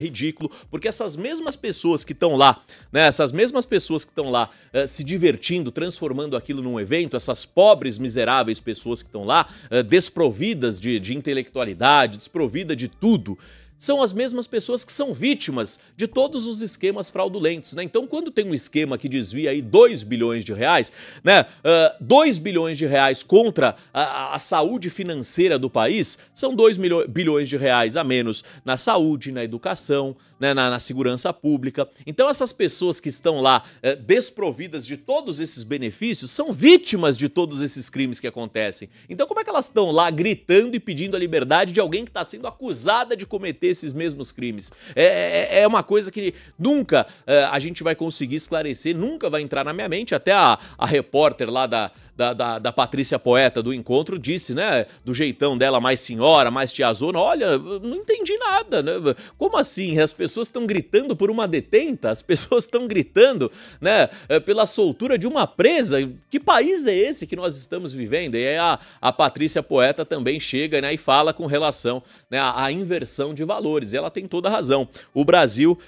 ridículo, porque essas mesmas pessoas que estão lá, né, essas mesmas pessoas que estão lá uh, se divertindo, transformando aquilo num evento, essas pobres, miseráveis pessoas que estão lá, uh, desprovidas de, de intelectualidade, desprovidas de tudo, são as mesmas pessoas que são vítimas de todos os esquemas fraudulentos, né? Então, quando tem um esquema que desvia aí 2 bilhões de reais, né? Uh, ah, 2 bilhões de reais contra a, a, saúde financeira do país, são 2 bilhões de reais a menos na saúde, na educação, né? na, na segurança pública. Então, essas pessoas que estão lá uh, desprovidas de todos esses benefícios são vítimas de todos esses crimes que acontecem. Então, como é que elas estão lá gritando e pedindo a liberdade de alguém que está sendo acusada de cometer esses mesmos crimes. É, é, é, é uma coisa que nunca é, a gente vai conseguir esclarecer, nunca vai entrar na minha mente. Até a, a repórter lá da, da, da, da Patrícia Poeta do encontro disse, né? Do jeitão dela mais senhora, mais tiazona, olha, não entendi nada, né? Como assim? As pessoas estão gritando por uma detenta, as pessoas estão gritando, né? Eh, pela soltura de uma presa. Que país é esse que nós estamos vivendo? E aí a, a Patrícia Poeta também chega né, e fala com relação né, à, à inversão de valores. E ela tem toda a razão. O Brasil uh,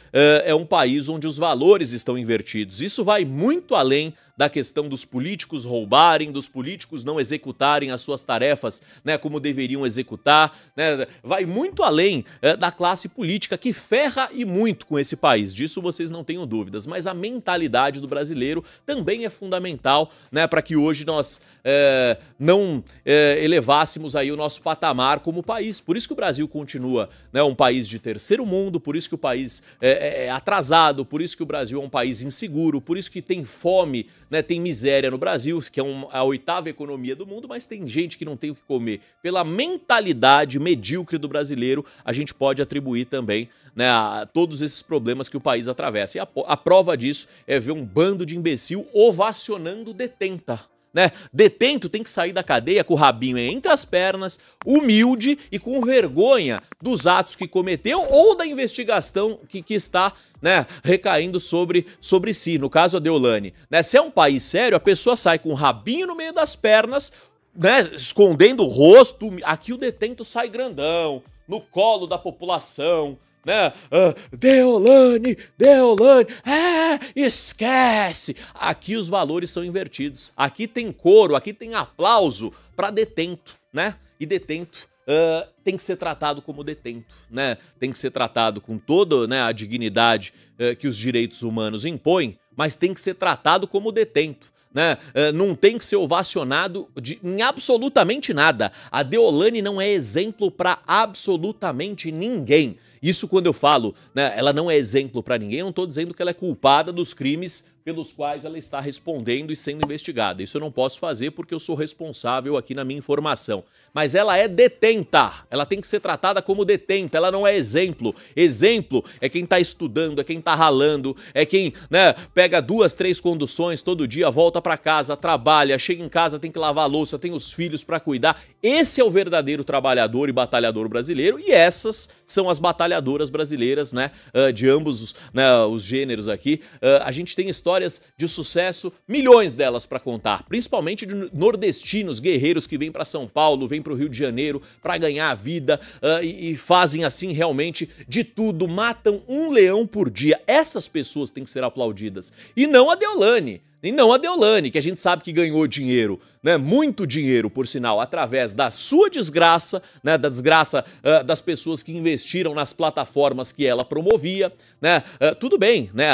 é um país onde os valores estão invertidos. Isso vai muito além da questão dos políticos roubar cobrarem dos políticos não executarem as suas tarefas né, como deveriam executar. Né, vai muito além é, da classe política, que ferra e muito com esse país. Disso vocês não tenham dúvidas. Mas a mentalidade do brasileiro também é fundamental né, para que hoje nós é, não é, elevássemos aí o nosso patamar como país. Por isso que o Brasil continua né, um país de terceiro mundo, por isso que o país é, é atrasado, por isso que o Brasil é um país inseguro, por isso que tem fome, né, tem miséria no Brasil, que é um, a oitava economia do mundo, mas tem gente que não tem o que comer. Pela mentalidade medíocre do brasileiro, a gente pode atribuir também né, a todos esses problemas que o país atravessa. E a, a prova disso é ver um bando de imbecil ovacionando detenta. Né? Detento tem que sair da cadeia com o rabinho entre as pernas, humilde e com vergonha dos atos que cometeu ou da investigação que, que está né, recaindo sobre, sobre si, no caso a Deolane. Né? Se é um país sério, a pessoa sai com o rabinho no meio das pernas, né, escondendo o rosto, aqui o detento sai grandão, no colo da população, né? Uh, Deolane, Deolane, ah, esquece! Aqui os valores são invertidos. Aqui tem coro, aqui tem aplauso para detento, né? E detento Uh, tem que ser tratado como detento, né? Tem que ser tratado com toda né, a dignidade uh, que os direitos humanos impõem, mas tem que ser tratado como detento. Né? não tem que ser ovacionado de, em absolutamente nada. A Deolane não é exemplo para absolutamente ninguém. Isso quando eu falo, né, ela não é exemplo para ninguém, eu não estou dizendo que ela é culpada dos crimes pelos quais ela está respondendo e sendo investigada. Isso eu não posso fazer porque eu sou responsável aqui na minha informação. Mas ela é detenta, ela tem que ser tratada como detenta, ela não é exemplo. Exemplo é quem está estudando, é quem está ralando, é quem né, pega duas, três conduções todo dia, volta para casa, trabalha, chega em casa, tem que lavar a louça, tem os filhos para cuidar. Esse é o verdadeiro trabalhador e batalhador brasileiro e essas são as batalhadoras brasileiras, né? Uh, de ambos os, né, os gêneros aqui. Uh, a gente tem histórias de sucesso, milhões delas para contar, principalmente de nordestinos, guerreiros que vêm para São Paulo, vêm para o Rio de Janeiro para ganhar a vida uh, e, e fazem assim realmente de tudo, matam um leão por dia. Essas pessoas têm que ser aplaudidas e não a Deolane. E não a Deolane, que a gente sabe que ganhou dinheiro, né, muito dinheiro, por sinal, através da sua desgraça, né, da desgraça uh, das pessoas que investiram nas plataformas que ela promovia, né, uh, tudo bem, né,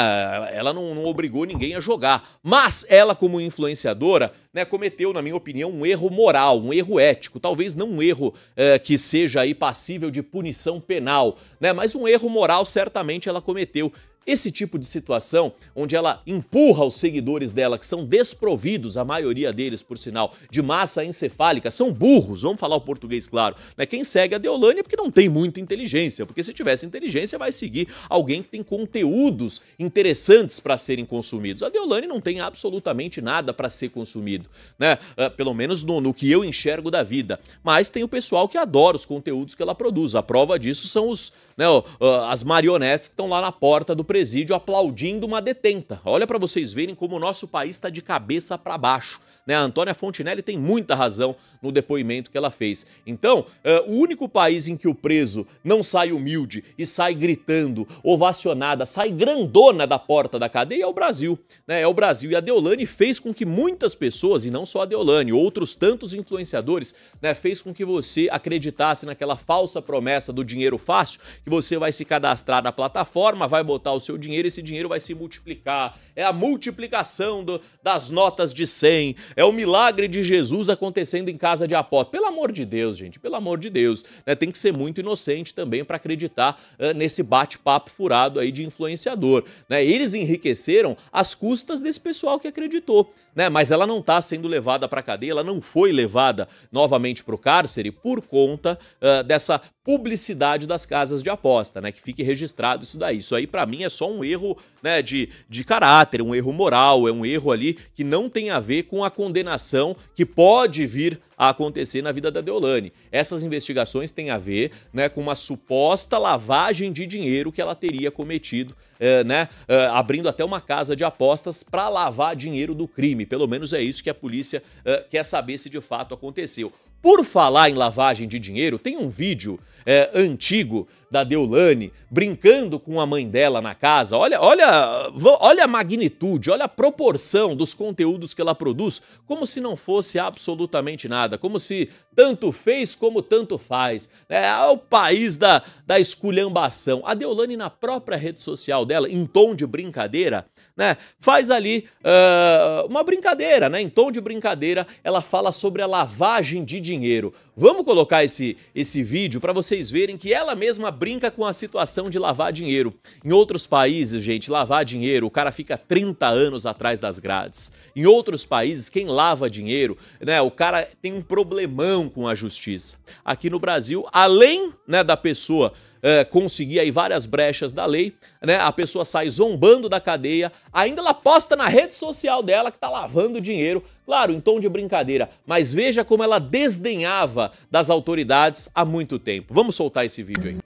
ela não, não, obrigou ninguém a jogar, mas ela como influenciadora, né, cometeu, na minha opinião, um erro moral, um erro ético, talvez não um erro uh, que seja aí passível de punição penal, né, mas um erro moral certamente ela cometeu esse tipo de situação, onde ela empurra os seguidores dela, que são desprovidos, a maioria deles, por sinal, de massa encefálica, são burros, vamos falar o português claro. Né? Quem segue a Deolane é porque não tem muita inteligência, porque se tivesse inteligência, vai seguir alguém que tem conteúdos interessantes para serem consumidos. A Deolane não tem absolutamente nada para ser consumido, né? Ah, pelo menos no, no que eu enxergo da vida. Mas tem o pessoal que adora os conteúdos que ela produz. A prova disso são os, né, ah, as marionetes que estão lá na porta do presídio aplaudindo uma detenta. Olha para vocês verem como o nosso país está de cabeça para baixo. Né? A Antônia Fontinelli tem muita razão no depoimento que ela fez. Então, uh, o único país em que o preso não sai humilde e sai gritando, ovacionada, sai grandona da porta da cadeia é o Brasil. Né? É o Brasil. E a Deolane fez com que muitas pessoas, e não só a Deolane, outros tantos influenciadores, né, fez com que você acreditasse naquela falsa promessa do dinheiro fácil, que você vai se cadastrar na plataforma, vai botar o seu dinheiro, esse dinheiro vai se multiplicar. É a multiplicação do, das notas de 100. É o milagre de Jesus acontecendo em casa de apóstolo. Pelo amor de Deus, gente, pelo amor de Deus. Né? Tem que ser muito inocente também para acreditar uh, nesse bate-papo furado aí de influenciador. Né? Eles enriqueceram às custas desse pessoal que acreditou. Né? Mas ela não está sendo levada para cadeia, ela não foi levada novamente para o cárcere por conta uh, dessa publicidade das casas de aposta, né? Que fique registrado isso daí. Isso aí, para mim, é só um erro né, de, de caráter, um erro moral, é um erro ali que não tem a ver com a condenação que pode vir a acontecer na vida da Deolane. Essas investigações têm a ver né, com uma suposta lavagem de dinheiro que ela teria cometido, é, né, é, abrindo até uma casa de apostas para lavar dinheiro do crime. Pelo menos é isso que a polícia é, quer saber se de fato aconteceu. Por falar em lavagem de dinheiro, tem um vídeo é, antigo da Deolane brincando com a mãe dela na casa. Olha, olha, olha a magnitude, olha a proporção dos conteúdos que ela produz, como se não fosse absolutamente nada, como se tanto fez como tanto faz. É, é o país da, da esculhambação. A Deolane, na própria rede social dela, em tom de brincadeira, né? Faz ali uh, uma brincadeira, né? Em tom de brincadeira, ela fala sobre a lavagem de dinheiro. Vamos colocar esse, esse vídeo para vocês verem que ela mesma brinca com a situação de lavar dinheiro. Em outros países, gente, lavar dinheiro, o cara fica 30 anos atrás das grades. Em outros países, quem lava dinheiro, né, o cara tem um problemão com a justiça. Aqui no Brasil, além né, da pessoa é, conseguir aí várias brechas da lei, né? A pessoa sai zombando da cadeia, ainda ela posta na rede social dela que tá lavando dinheiro, claro, em tom de brincadeira, mas veja como ela desdenhava das autoridades há muito tempo. Vamos soltar esse vídeo aí.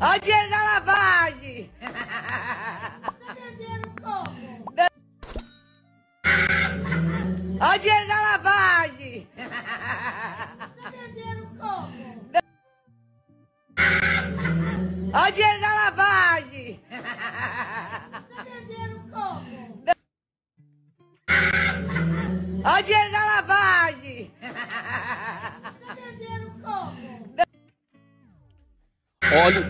Olha o dinheiro da lavagem! Olha o dinheiro da lavagem! Olha o dinheiro da lavagem! Olha o dinheiro da lavagem! Olha,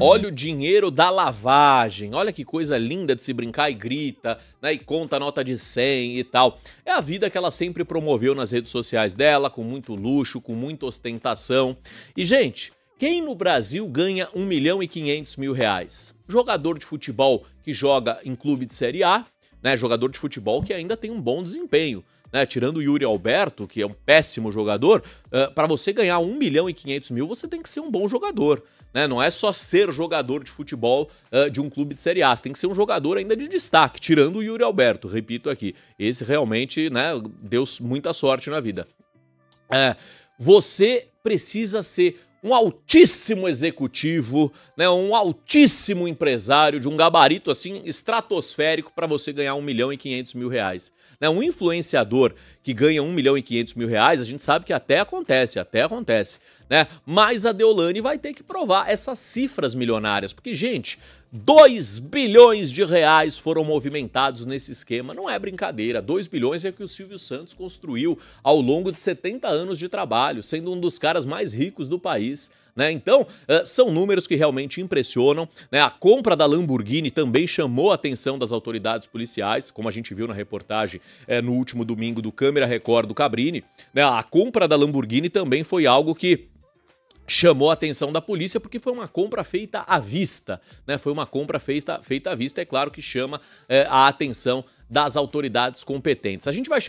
olha o dinheiro da lavagem. Olha que coisa linda de se brincar e grita, né? E conta nota de 100 e tal. É a vida que ela sempre promoveu nas redes sociais dela, com muito luxo, com muita ostentação. E, gente, quem no Brasil ganha 1 milhão e 500 mil reais? Jogador de futebol que joga em clube de Série A, né? Jogador de futebol que ainda tem um bom desempenho. Né, tirando o Yuri Alberto, que é um péssimo jogador, uh, para você ganhar 1 milhão e 500 mil, você tem que ser um bom jogador. Né? Não é só ser jogador de futebol uh, de um clube de Série A, você tem que ser um jogador ainda de destaque, tirando o Yuri Alberto, repito aqui. Esse realmente né, deu muita sorte na vida. É, você precisa ser um altíssimo executivo, né, um altíssimo empresário de um gabarito assim estratosférico para você ganhar 1 milhão e 500 mil reais. Né, um influenciador que ganha 1 milhão e 500 mil reais, a gente sabe que até acontece, até acontece. Né? Mas a Deolane vai ter que provar essas cifras milionárias, porque, gente, 2 bilhões de reais foram movimentados nesse esquema. Não é brincadeira, 2 bilhões é que o Silvio Santos construiu ao longo de 70 anos de trabalho, sendo um dos caras mais ricos do país. Né? Então, eh, são números que realmente impressionam. Né? A compra da Lamborghini também chamou a atenção das autoridades policiais, como a gente viu na reportagem eh, no último domingo do Câmera Record do Cabrini. Né? A compra da Lamborghini também foi algo que chamou a atenção da polícia porque foi uma compra feita à vista, né? Foi uma compra feita, feita à vista, é claro que chama é, a atenção das autoridades competentes. A gente vai chamar